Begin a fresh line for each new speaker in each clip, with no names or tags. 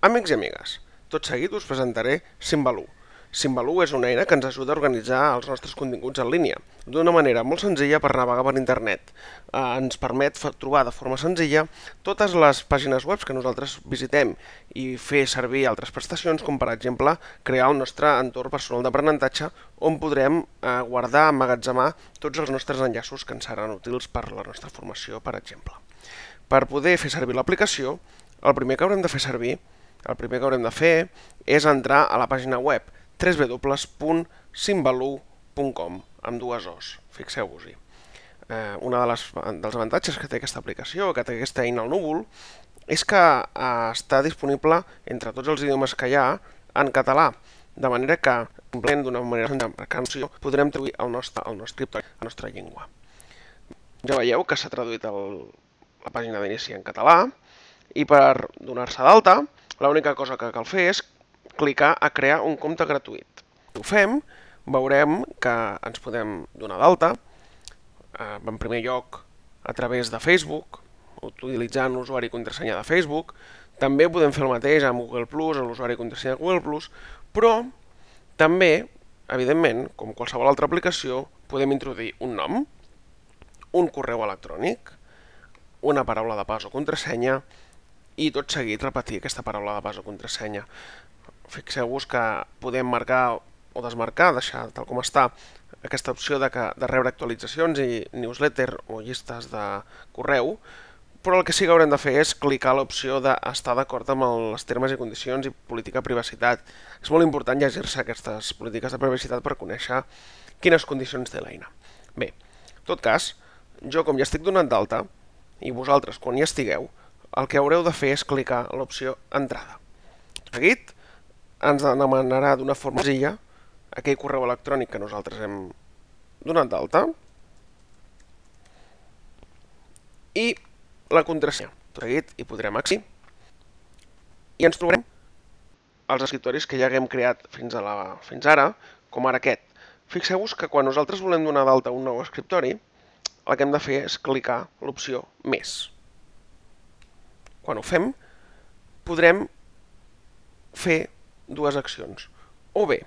Amics i amigues, tot seguit us presentaré Simbalú. Simbalú és una eina que ens ajuda a organitzar els nostres continguts en línia, d'una manera molt senzilla per navegar per internet. Eh, ens permet trobar de forma senzilla totes les pàgines web que nosaltres visitem i fer servir altres prestacions, com per exemple crear el nostre entorn personal d'aprenentatge on podrem eh, guardar, amagatzemar tots els nostres enllaços que ens seran útils per la nostra formació, per exemple. Per poder fer servir l'aplicació, el primer que haurem de fer servir el primer que haurem de fer és entrar a la pàgina web www.simbalu.com amb dues os, fixeu-vos-hi. Eh, un de les, dels avantatges que té aquesta aplicació, que té aquesta eina al núvol, és que eh, està disponible entre tots els idiomes que hi ha en català, de manera que, complint d'una manera canció, podrem traduir el nostre, el nostre cripto, la nostra llengua. Ja veieu que s'ha traduït el, la pàgina d'inici en català, i per donar-se d'alta L'única cosa que cal fer és clicar a crear un compte gratuït. Ho fem, veurem que ens podem donar d'alta, eh, en primer lloc a través de Facebook, utilitzant l'usuari i contrasenya de Facebook. També podem fer el mateix amb Google+, Plus, amb l'usuari i contrasenya de Google+, Plus, però també, evidentment, com qualsevol altra aplicació, podem introduir un nom, un correu electrònic, una paraula de pas o contrasenya i tot seguit repetir aquesta paraula de o contrasenya. Fixeu-vos que podem marcar o desmarcar, deixar tal com està, aquesta opció de, que, de rebre actualitzacions i newsletter o llistes de correu, però el que sí que haurem de fer és clicar l'opció d'estar d'acord amb els termes i condicions i política de privacitat. És molt important llegir-se aquestes polítiques de privacitat per conèixer quines condicions té l'eina. Bé, en tot cas, jo com ja estic donant d'alta, i vosaltres quan hi estigueu, el que haureu de fer és clicar a l'opció Entrada. Seguit, ens demanarà d'una forma senzilla aquell correu electrònic que nosaltres hem donat d'alta i la contrasenya. Tot seguit hi podrem accedir i ens trobarem els escriptoris que ja haguem creat fins, a la, fins ara, com ara aquest. Fixeu-vos que quan nosaltres volem donar d'alta un nou escriptori, el que hem de fer és clicar l'opció Més. Quan ho fem, podrem fer dues accions. O bé,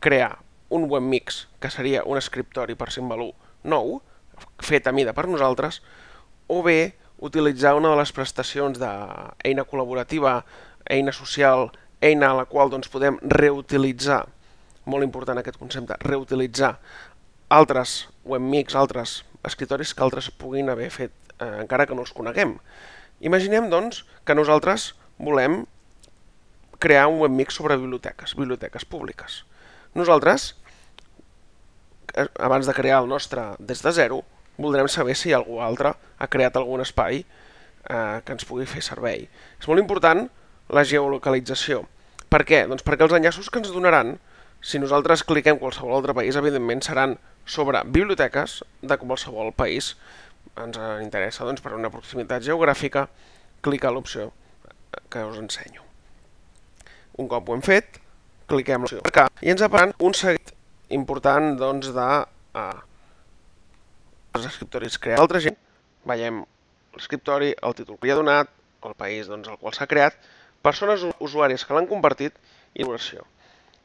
crear un webmix, que seria un escriptori per Simbalú nou, fet a mida per nosaltres, o bé utilitzar una de les prestacions d'eina col·laborativa, eina social, eina a la qual doncs, podem reutilitzar, molt important aquest concepte, reutilitzar altres webmix, altres escritoris que altres puguin haver fet eh, encara que no els coneguem. Imaginem, doncs, que nosaltres volem crear un webmix sobre biblioteques, biblioteques públiques. Nosaltres, eh, abans de crear el nostre des de zero, voldrem saber si algú altre ha creat algun espai eh, que ens pugui fer servei. És molt important la geolocalització. Per què? Doncs perquè els enllaços que ens donaran, si nosaltres cliquem qualsevol altre país, evidentment seran sobre biblioteques de qualsevol país ens interessa doncs, per una proximitat geogràfica a l'opció que us ensenyo. Un cop ho hem fet, cliquem l'opció marcar i ens aparan un seguit important doncs, de uh, els escriptoris creats d'altra gent. Veiem l'escriptori, el títol que hi ha donat, el país doncs, el qual s'ha creat, persones usuàries que l'han compartit i l'opció.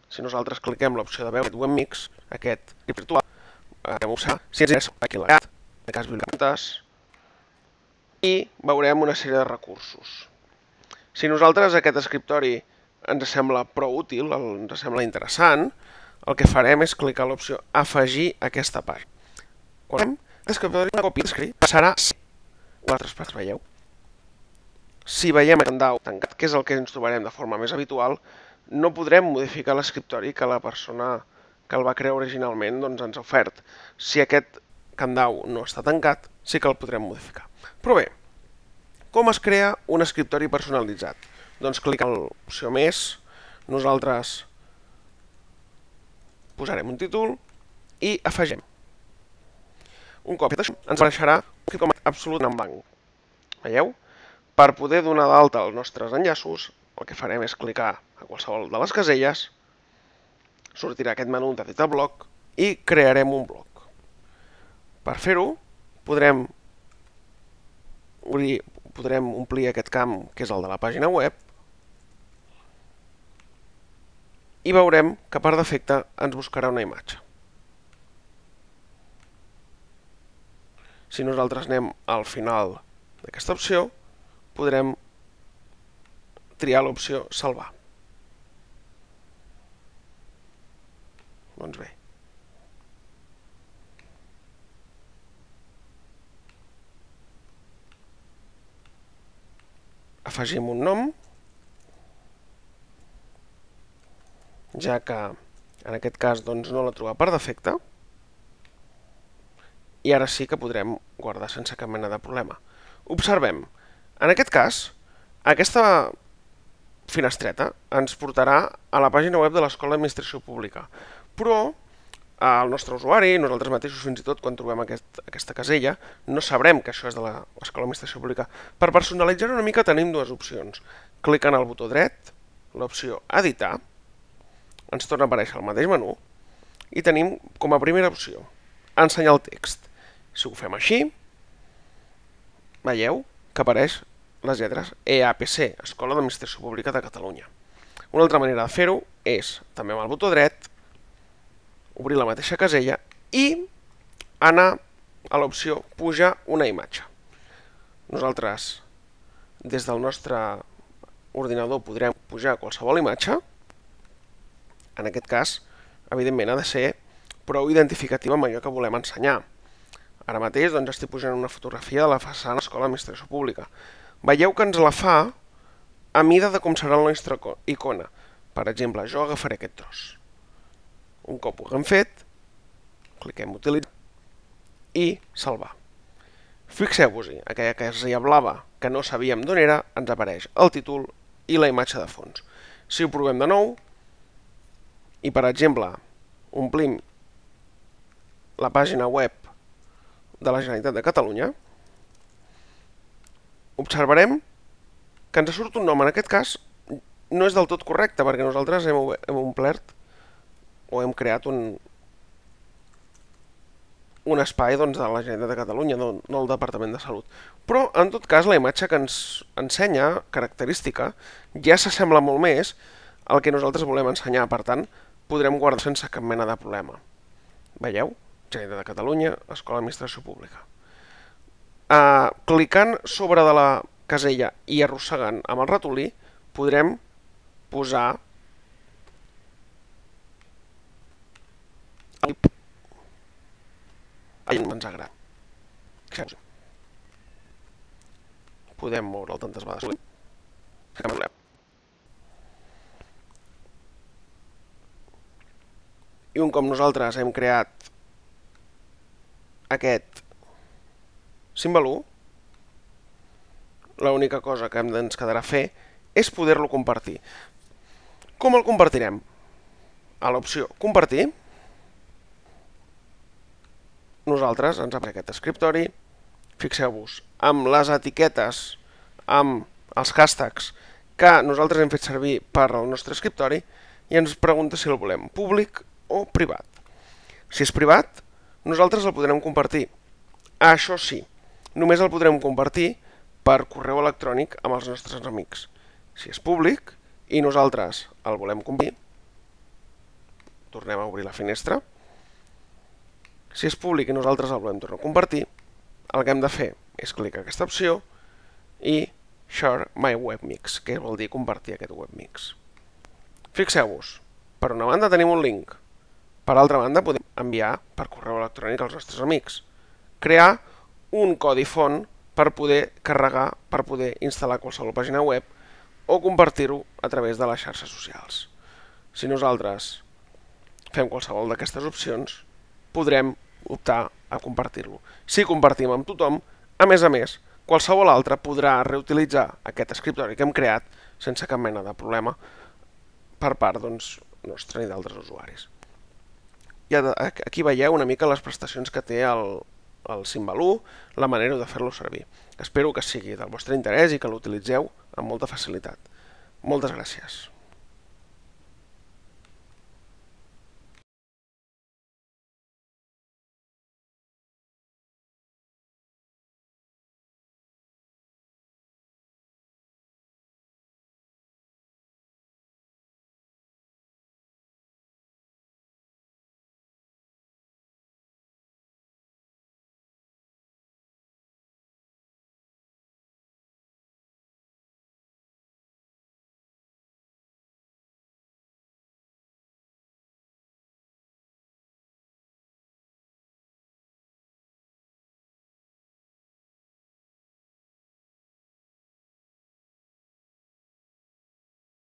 Si nosaltres cliquem l'opció de veure aquest webmix, aquest virtual, eh, si ens interessa, aquí l'agrat, de cas biblioteques, i veurem una sèrie de recursos. Si nosaltres aquest escriptori ens sembla prou útil, ens sembla interessant, el que farem és clicar l'opció Afegir aquesta part. Quan fem l'escriptori una còpia d'escrit, passarà a altres parts, veieu? Si veiem aquest dau tancat, que és el que ens trobarem de forma més habitual, no podrem modificar l'escriptori que la persona que el va crear originalment doncs, ens ha ofert. Si aquest Candau no està tancat, sí que el podrem modificar. Però bé, com es crea un escriptori personalitzat? Doncs en l'opció més, nosaltres posarem un títol i afegem. Un cop fet això, ens apareixerà un com absolut en banc. Veieu? Per poder donar d'alta els nostres enllaços, el que farem és clicar a qualsevol de les caselles, sortirà aquest menú de editar bloc i crearem un bloc. Per fer-ho, podrem, obrir, podrem omplir aquest camp, que és el de la pàgina web, i veurem que per defecte ens buscarà una imatge. Si nosaltres anem al final d'aquesta opció, podrem triar l'opció Salvar. afegim un nom, ja que en aquest cas doncs, no la troba per defecte, i ara sí que podrem guardar sense cap mena de problema. Observem, en aquest cas, aquesta finestreta ens portarà a la pàgina web de l'Escola d'Administració Pública, però el nostre usuari, nosaltres mateixos fins i tot quan trobem aquest, aquesta casella, no sabrem que això és de l'escola d'administració pública. Per personalitzar una mica tenim dues opcions. Clic en el botó dret, l'opció editar, ens torna a aparèixer el mateix menú, i tenim com a primera opció ensenyar el text. Si ho fem així, veieu que apareix les lletres EAPC, Escola d'Administració Pública de Catalunya. Una altra manera de fer-ho és, també amb el botó dret, obrir la mateixa casella i anar a l'opció pujar una imatge. Nosaltres, des del nostre ordinador, podrem pujar qualsevol imatge. En aquest cas, evidentment, ha de ser prou identificativa amb allò que volem ensenyar. Ara mateix doncs, estic pujant una fotografia de la façana de l'Escola d'Administració Pública. Veieu que ens la fa a mida de com serà la nostra icona. Per exemple, jo agafaré aquest tros. Un cop ho hem fet, cliquem utilitzar i salvar. Fixeu-vos-hi, aquella casella blava que no sabíem d'on era, ens apareix el títol i la imatge de fons. Si ho provem de nou, i per exemple, omplim la pàgina web de la Generalitat de Catalunya, observarem que ens surt un nom, en aquest cas no és del tot correcte, perquè nosaltres hem, hem omplert o hem creat un, un espai doncs, de la Generalitat de Catalunya, no, no el Departament de Salut. Però, en tot cas, la imatge que ens ensenya, característica, ja s'assembla molt més al que nosaltres volem ensenyar, per tant, podrem guardar sense cap mena de problema. Veieu? Generalitat de Catalunya, Escola d'Administració Pública. Uh, clicant sobre de la casella i arrossegant amb el ratolí, podrem posar Ai, no ens agrada. Creus? Podem moure tantes vegades volem. Que volem. I un cop nosaltres hem creat aquest símbol 1, l'única cosa que ens quedarà fer és poder-lo compartir. Com el compartirem? A l'opció Compartir, nosaltres ens apareix aquest escriptori, fixeu-vos, amb les etiquetes, amb els hashtags que nosaltres hem fet servir per al nostre escriptori i ens pregunta si el volem públic o privat. Si és privat, nosaltres el podrem compartir. Això sí, només el podrem compartir per correu electrònic amb els nostres amics. Si és públic i nosaltres el volem compartir, tornem a obrir la finestra, si es públic i nosaltres el volem tornar a compartir, el que hem de fer és clicar aquesta opció i Share My WebMix, que vol dir compartir aquest WebMix. Fixeu-vos, per una banda tenim un link, per altra banda podem enviar per correu electrònic als nostres amics, crear un codi font per poder carregar, per poder instal·lar qualsevol pàgina web o compartir-ho a través de les xarxes socials. Si nosaltres fem qualsevol d'aquestes opcions, podrem optar a compartir-lo. Si compartim amb tothom, a més a més, qualsevol altre podrà reutilitzar aquest escriptori que hem creat sense cap mena de problema per part doncs, nostra i d'altres usuaris. I aquí veieu una mica les prestacions que té el, el Simbal 1, la manera de fer-lo servir. Espero que sigui del vostre interès i que l'utilitzeu amb molta facilitat. Moltes gràcies.